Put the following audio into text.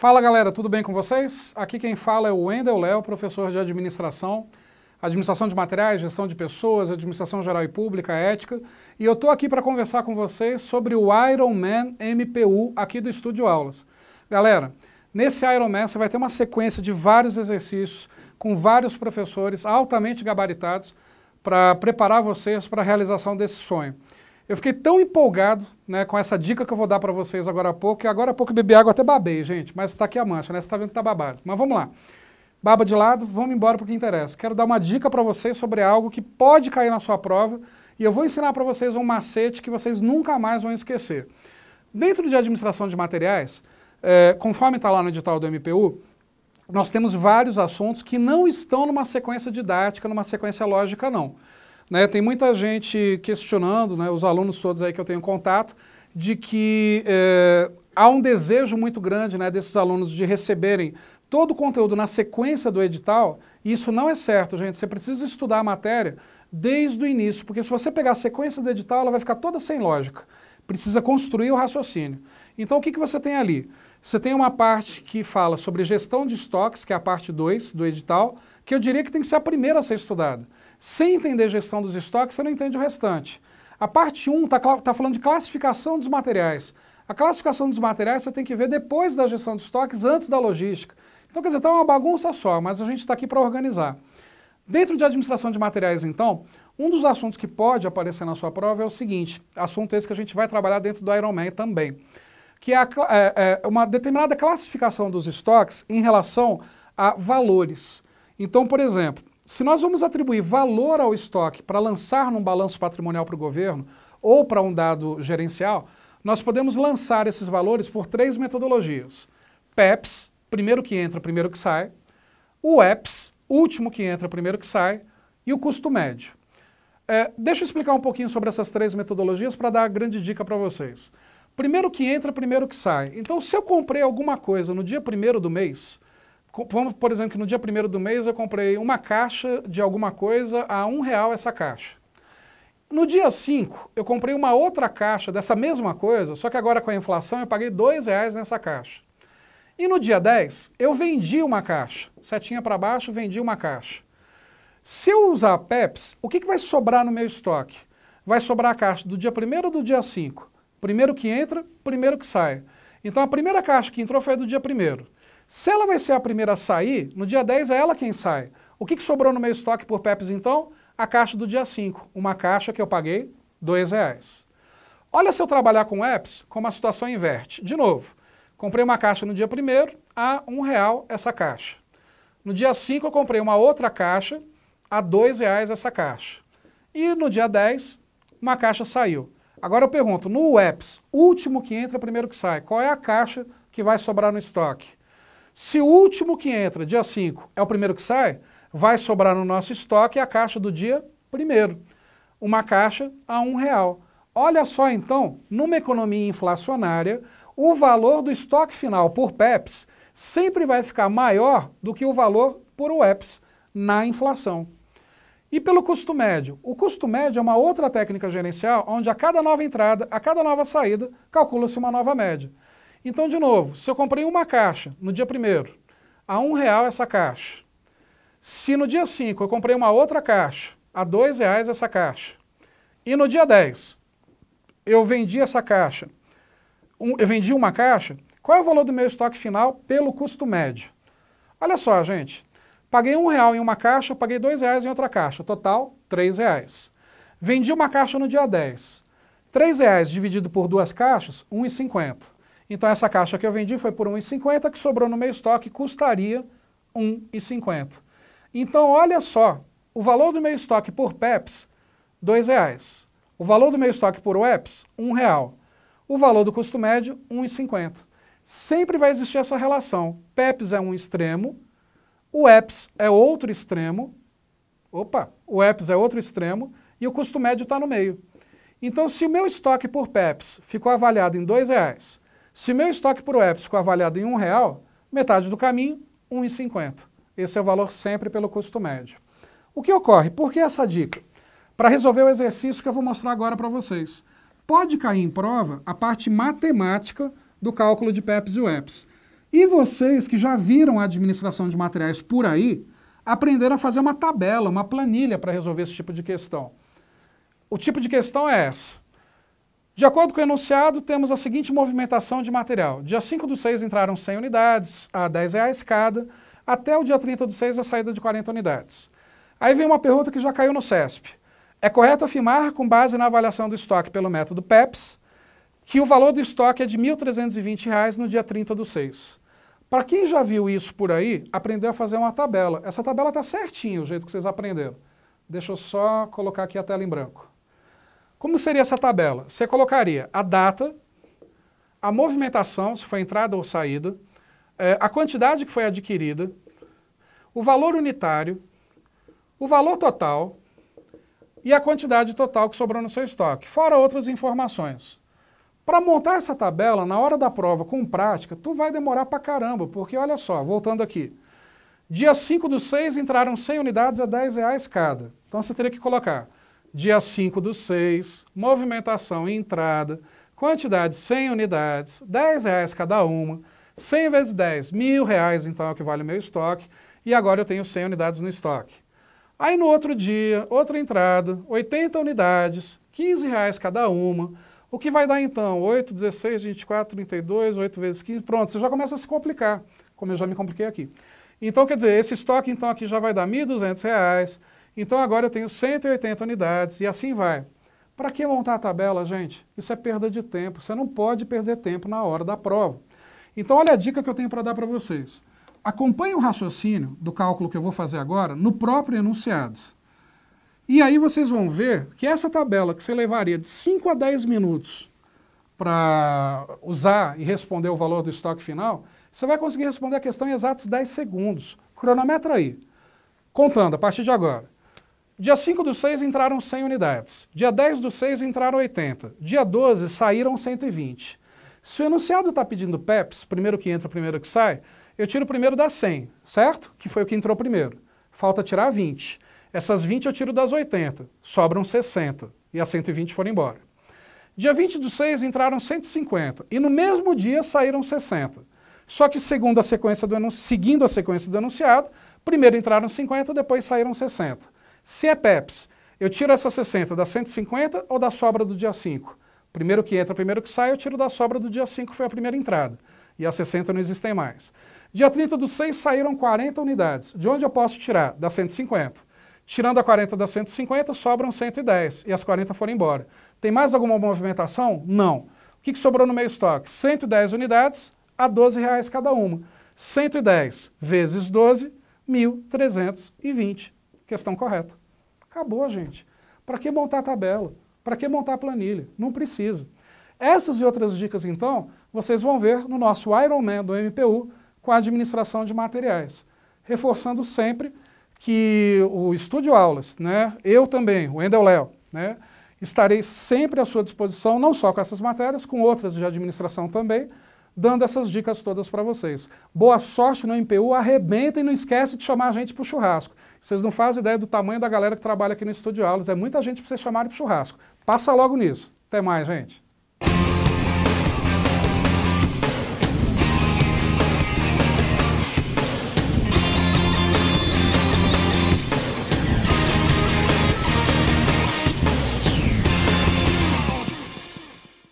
Fala galera, tudo bem com vocês? Aqui quem fala é o Wendel Léo, professor de administração, administração de materiais, gestão de pessoas, administração geral e pública, ética, e eu estou aqui para conversar com vocês sobre o Ironman MPU aqui do Estúdio Aulas. Galera, nesse Ironman você vai ter uma sequência de vários exercícios com vários professores altamente gabaritados para preparar vocês para a realização desse sonho. Eu fiquei tão empolgado né, com essa dica que eu vou dar para vocês agora há pouco, que agora há pouco bebi água até babei, gente, mas está aqui a mancha, né? Você está vendo que está babado. Mas vamos lá. Baba de lado, vamos embora para o que interessa. Quero dar uma dica para vocês sobre algo que pode cair na sua prova e eu vou ensinar para vocês um macete que vocês nunca mais vão esquecer. Dentro de administração de materiais, é, conforme está lá no edital do MPU, nós temos vários assuntos que não estão numa sequência didática, numa sequência lógica, não. Né? Tem muita gente questionando, né, os alunos todos aí que eu tenho contato, de que é, há um desejo muito grande né, desses alunos de receberem todo o conteúdo na sequência do edital. E isso não é certo, gente. Você precisa estudar a matéria desde o início, porque se você pegar a sequência do edital, ela vai ficar toda sem lógica. Precisa construir o raciocínio. Então, o que, que você tem ali? Você tem uma parte que fala sobre gestão de estoques, que é a parte 2 do edital, que eu diria que tem que ser a primeira a ser estudada. Sem entender a gestão dos estoques, você não entende o restante. A parte 1 está tá falando de classificação dos materiais. A classificação dos materiais você tem que ver depois da gestão dos estoques, antes da logística. Então, quer dizer, está uma bagunça só, mas a gente está aqui para organizar. Dentro de administração de materiais, então, um dos assuntos que pode aparecer na sua prova é o seguinte, assunto esse que a gente vai trabalhar dentro do Ironman também, que é, a, é, é uma determinada classificação dos estoques em relação a valores. Então, por exemplo, se nós vamos atribuir valor ao estoque para lançar num balanço patrimonial para o governo ou para um dado gerencial, nós podemos lançar esses valores por três metodologias. PEPs, primeiro que entra, primeiro que sai. O EPS, último que entra, primeiro que sai. E o custo médio. É, deixa eu explicar um pouquinho sobre essas três metodologias para dar a grande dica para vocês. Primeiro que entra, primeiro que sai. Então, se eu comprei alguma coisa no dia primeiro do mês, Vamos, por exemplo, que no dia primeiro do mês eu comprei uma caixa de alguma coisa a um real essa caixa. No dia 5, eu comprei uma outra caixa dessa mesma coisa, só que agora com a inflação eu paguei dois reais nessa caixa. E no dia 10, eu vendi uma caixa. Setinha para baixo, vendi uma caixa. Se eu usar a PEPs, o que, que vai sobrar no meu estoque? Vai sobrar a caixa do dia 1 ou do dia 5? Primeiro que entra, primeiro que sai. Então a primeira caixa que entrou foi a do dia 1 se ela vai ser a primeira a sair, no dia 10 é ela quem sai. O que, que sobrou no meu estoque por PEPs então? A caixa do dia 5, uma caixa que eu paguei R$ 2,00. Olha se eu trabalhar com apps, como a situação inverte. De novo, comprei uma caixa no dia 1 a R$ 1,00 essa caixa. No dia 5 eu comprei uma outra caixa a R$ 2,00 essa caixa. E no dia 10, uma caixa saiu. Agora eu pergunto, no apps, último que entra, primeiro que sai, qual é a caixa que vai sobrar no estoque? Se o último que entra, dia 5, é o primeiro que sai, vai sobrar no nosso estoque a caixa do dia primeiro. Uma caixa a um real. Olha só então, numa economia inflacionária, o valor do estoque final por PEPs sempre vai ficar maior do que o valor por UEPs na inflação. E pelo custo médio? O custo médio é uma outra técnica gerencial onde a cada nova entrada, a cada nova saída, calcula-se uma nova média. Então, de novo, se eu comprei uma caixa no dia primeiro, a um real essa caixa. Se no dia 5 eu comprei uma outra caixa, a dois reais essa caixa. E no dia 10 eu vendi essa caixa, um, eu vendi uma caixa, qual é o valor do meu estoque final pelo custo médio? Olha só, gente, paguei um real em uma caixa, paguei dois reais em outra caixa, total três reais. Vendi uma caixa no dia 10, três reais dividido por duas caixas, 1,50. Então essa caixa que eu vendi foi por 1,50, que sobrou no meio estoque, custaria 1,50. Então olha só, o valor do meio estoque por PEPs, R$ reais. O valor do meio estoque por UEPS, R$ real. O valor do custo médio, R$ 1,50. Sempre vai existir essa relação. PEPs é um extremo, o UEPS é outro extremo, opa, o UEPS é outro extremo e o custo médio está no meio. Então, se o meu estoque por PEPs ficou avaliado em R$ reais se meu estoque por EPS ficou avaliado em um real, metade do caminho, R$1,50. Esse é o valor sempre pelo custo médio. O que ocorre? Por que essa dica? Para resolver o exercício que eu vou mostrar agora para vocês. Pode cair em prova a parte matemática do cálculo de PEPs e UEPs. E vocês que já viram a administração de materiais por aí, aprenderam a fazer uma tabela, uma planilha para resolver esse tipo de questão. O tipo de questão é essa. De acordo com o enunciado, temos a seguinte movimentação de material. Dia 5 do 6 entraram 100 unidades, a R$ reais cada, até o dia 30 do 6 a saída de 40 unidades. Aí vem uma pergunta que já caiu no CESP. É correto afirmar, com base na avaliação do estoque pelo método PEPS, que o valor do estoque é de R$ 1.320 no dia 30 do 6. Para quem já viu isso por aí, aprendeu a fazer uma tabela. Essa tabela está certinha, o jeito que vocês aprenderam. Deixa eu só colocar aqui a tela em branco. Como seria essa tabela? Você colocaria a data, a movimentação, se foi entrada ou saída, eh, a quantidade que foi adquirida, o valor unitário, o valor total e a quantidade total que sobrou no seu estoque, fora outras informações. Para montar essa tabela, na hora da prova com prática, tu vai demorar para caramba, porque olha só, voltando aqui, dia 5 do 6 entraram 100 unidades a 10 reais cada. Então você teria que colocar dia 5 do 6, movimentação e entrada, quantidade 100 unidades, 10 reais cada uma, 100 vezes 10, mil reais então é o que vale o meu estoque, e agora eu tenho 100 unidades no estoque. Aí no outro dia, outra entrada, 80 unidades, 15 reais cada uma, o que vai dar então? 8, 16, 24, 32, 8 vezes 15, pronto, você já começa a se complicar, como eu já me compliquei aqui. Então, quer dizer, esse estoque então aqui já vai dar R$ 1.200, então agora eu tenho 180 unidades e assim vai. Para que montar a tabela, gente? Isso é perda de tempo. Você não pode perder tempo na hora da prova. Então olha a dica que eu tenho para dar para vocês. Acompanhe o raciocínio do cálculo que eu vou fazer agora no próprio enunciado. E aí vocês vão ver que essa tabela que você levaria de 5 a 10 minutos para usar e responder o valor do estoque final, você vai conseguir responder a questão em exatos 10 segundos. Cronometra aí. Contando, a partir de agora. Dia 5 do 6 entraram 100 unidades. Dia 10 do 6 entraram 80. Dia 12 saíram 120. Se o enunciado está pedindo PEPs, primeiro que entra, primeiro que sai, eu tiro o primeiro das 100, certo? Que foi o que entrou primeiro. Falta tirar 20. Essas 20 eu tiro das 80, sobram 60 e as 120 foram embora. Dia 20 do 6 entraram 150 e no mesmo dia saíram 60. Só que segundo a sequência do seguindo a sequência do enunciado, primeiro entraram 50, depois saíram 60. Se é PEPs, eu tiro essa 60 da 150 ou da sobra do dia 5? Primeiro que entra, primeiro que sai, eu tiro da sobra do dia 5, foi a primeira entrada. E as 60 não existem mais. Dia 30 do 6 saíram 40 unidades. De onde eu posso tirar? Da 150. Tirando a 40 da 150, sobram 110 e as 40 foram embora. Tem mais alguma movimentação? Não. O que, que sobrou no meio estoque? 110 unidades a R$ 12,00 cada uma. 110 vezes 12, 1.320 Questão correta. Acabou, gente. Para que montar tabela? Para que montar planilha? Não precisa. Essas e outras dicas, então, vocês vão ver no nosso Ironman do MPU com a administração de materiais. Reforçando sempre que o Estúdio Aulas, né, eu também, o Endel Léo, né, estarei sempre à sua disposição, não só com essas matérias, com outras de administração também, dando essas dicas todas para vocês. Boa sorte no MPU, arrebenta e não esquece de chamar a gente para o churrasco. Vocês não fazem ideia do tamanho da galera que trabalha aqui no Estúdio Aulas. É muita gente para vocês chamarem para churrasco. Passa logo nisso. Até mais, gente.